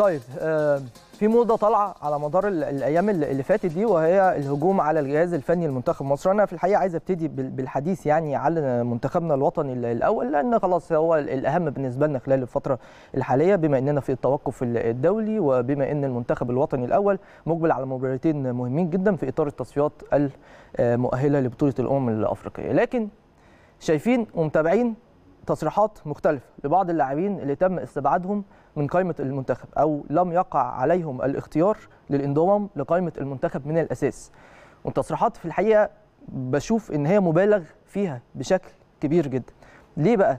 طيب في موضه طالعه على مدار الايام اللي فاتت دي وهي الهجوم على الجهاز الفني لمنتخب مصر انا في الحقيقه عايز ابتدي بالحديث يعني على منتخبنا الوطني الاول لان خلاص هو الاهم بالنسبه لنا خلال الفتره الحاليه بما اننا في التوقف الدولي وبما ان المنتخب الوطني الاول مقبل على مباراتين مهمين جدا في اطار التصفيات المؤهله آه، لبطوله الامم الافريقيه لكن شايفين ومتابعين تصريحات مختلفة لبعض اللاعبين اللي تم استبعادهم من قائمة المنتخب أو لم يقع عليهم الاختيار للانضمام لقائمة المنتخب من الأساس والتصريحات في الحقيقة بشوف إن هي مبالغ فيها بشكل كبير جدا ليه بقى؟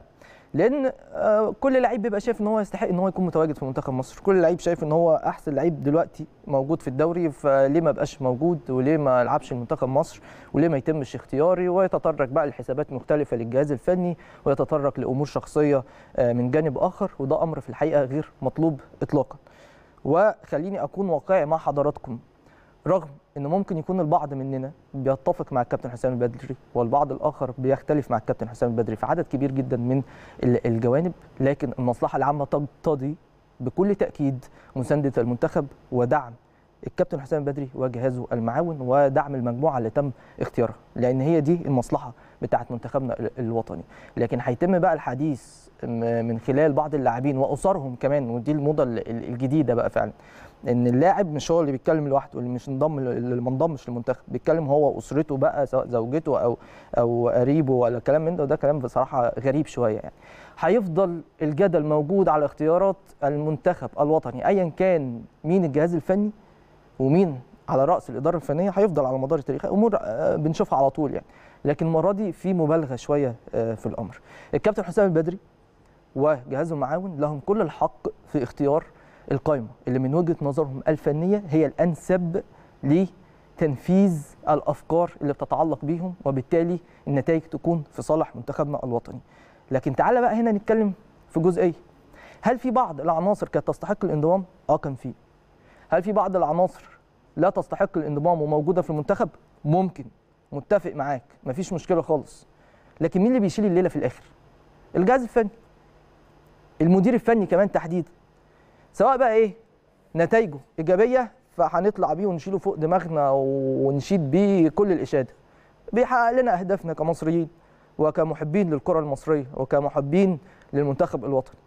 لان آه، كل لعيب بيبقى شايف ان هو يستحق ان هو يكون متواجد في منتخب مصر كل لعيب شايف ان هو احسن لعيب دلوقتي موجود في الدوري فليه ما بقاش موجود وليه ما لعبش منتخب مصر وليه ما يتمش اختياري ويتطرق بقى لحسابات مختلفه للجهاز الفني ويتطرق لامور شخصيه آه، من جانب اخر وده امر في الحقيقه غير مطلوب اطلاقا وخليني اكون واقعي مع حضراتكم رغم ان ممكن يكون البعض مننا بيتفق مع الكابتن حسام البدري والبعض الاخر بيختلف مع الكابتن حسام البدري في عدد كبير جدا من الجوانب لكن المصلحه العامه تقتضي بكل تاكيد مسانده المنتخب ودعم الكابتن حسام بدري وجهازه المعاون ودعم المجموعه اللي تم اختيارها لان هي دي المصلحه بتاعه منتخبنا الوطني لكن هيتم بقى الحديث من خلال بعض اللاعبين واسرهم كمان ودي الموضه الجديده بقى فعلا ان اللاعب مش هو اللي بيتكلم لوحده اللي مش انضم اللي ما انضمش للمنتخب بيتكلم هو واسرته بقى سواء زوجته او او قريبه ولا كلام من ده وده كلام بصراحه غريب شويه يعني هيفضل الجدل موجود على اختيارات المنتخب الوطني ايا كان مين الجهاز الفني ومين على راس الاداره الفنيه هيفضل على مدار التاريخ امور آه، بنشوفها على طول يعني لكن المره دي في مبالغه شويه آه، في الامر الكابتن حسام البدري وجهازه المعاون لهم كل الحق في اختيار القائمه اللي من وجهه نظرهم الفنيه هي الانسب لتنفيذ الافكار اللي بتتعلق بيهم وبالتالي النتائج تكون في صالح منتخبنا الوطني لكن تعالى بقى هنا نتكلم في جزئيه هل في بعض العناصر كانت تستحق الانضمام اه كان في هل في بعض العناصر لا تستحق الانضمام وموجوده في المنتخب ممكن متفق معاك مفيش مشكله خالص لكن مين اللي بيشيل الليله في الاخر الجهاز الفني المدير الفني كمان تحديدا سواء بقى ايه نتائجه ايجابيه فهنطلع بيه ونشيله فوق دماغنا ونشيد بيه كل الاشاده بيحقق لنا اهدافنا كمصريين وكمحبين للكره المصريه وكمحبين للمنتخب الوطني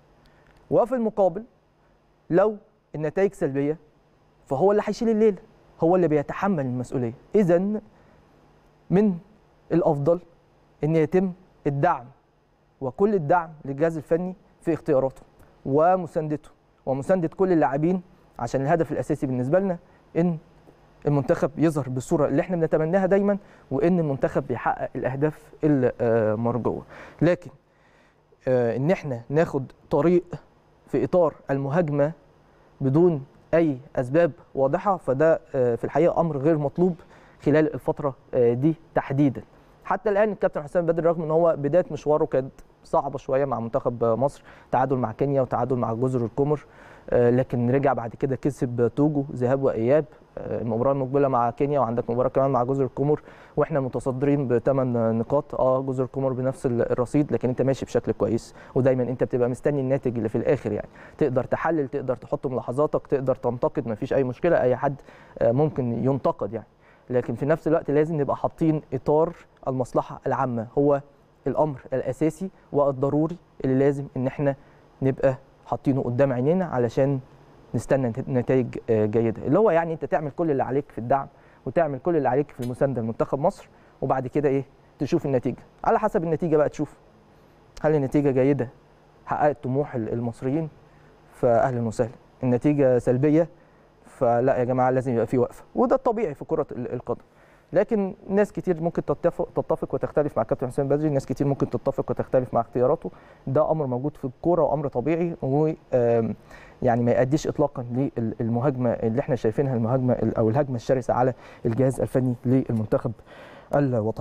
وفي المقابل لو النتائج سلبيه فهو اللي هيشيل الليله هو اللي بيتحمل المسؤوليه اذا من الافضل ان يتم الدعم وكل الدعم للجهاز الفني في اختياراته ومساندته ومسانده كل اللاعبين عشان الهدف الاساسي بالنسبه لنا ان المنتخب يظهر بالصوره اللي احنا بنتمناها دايما وان المنتخب بيحقق الاهداف المرجوه آه، لكن آه، ان احنا ناخد طريق في اطار المهاجمه بدون اي اسباب واضحه فده آه، في الحقيقه امر غير مطلوب خلال الفتره آه، دي تحديدا حتى الان الكابتن حسام بدر رغم ان هو بدايه مشواره كانت صعبه شويه مع منتخب مصر تعادل مع كينيا وتعادل مع جزر القمر آه، لكن رجع بعد كده كسب توجو ذهاب واياب آه، المباراه المقبله مع كينيا وعندك مباراه كمان مع جزر القمر واحنا متصدرين بثمان نقاط اه جزر القمر بنفس الرصيد لكن انت ماشي بشكل كويس ودايما انت بتبقى مستني الناتج اللي في الاخر يعني تقدر تحلل تقدر تحط ملاحظاتك تقدر تنتقد ما فيش اي مشكله اي حد آه، ممكن ينتقد يعني لكن في نفس الوقت لازم نبقى حاطين اطار المصلحه العامه هو الامر الاساسي والضروري اللي لازم ان احنا نبقى حاطينه قدام عينينا علشان نستنى نتائج آه، جيده اللي هو يعني انت تعمل كل اللي عليك في الدعم وتعمل كل اللي عليك في المسانده لمنتخب مصر وبعد كده ايه تشوف النتيجه على حسب النتيجه بقى تشوف هل النتيجه جيده حققت طموح المصريين فاهلا وسهلا النتيجه سلبيه فلا يا جماعه لازم يبقى في وقفه وده الطبيعي في كره القدم لكن ناس كتير ممكن تتفق تتفق وتختلف مع كابتن حسام بدري ناس كتير ممكن تتفق وتختلف مع اختياراته ده امر موجود في الكوره وامر طبيعي و يعني ما يقديش اطلاقا للمهاجمه اللي احنا شايفينها المهاجمه او الهجمه الشرسه على الجهاز الفني للمنتخب الوطني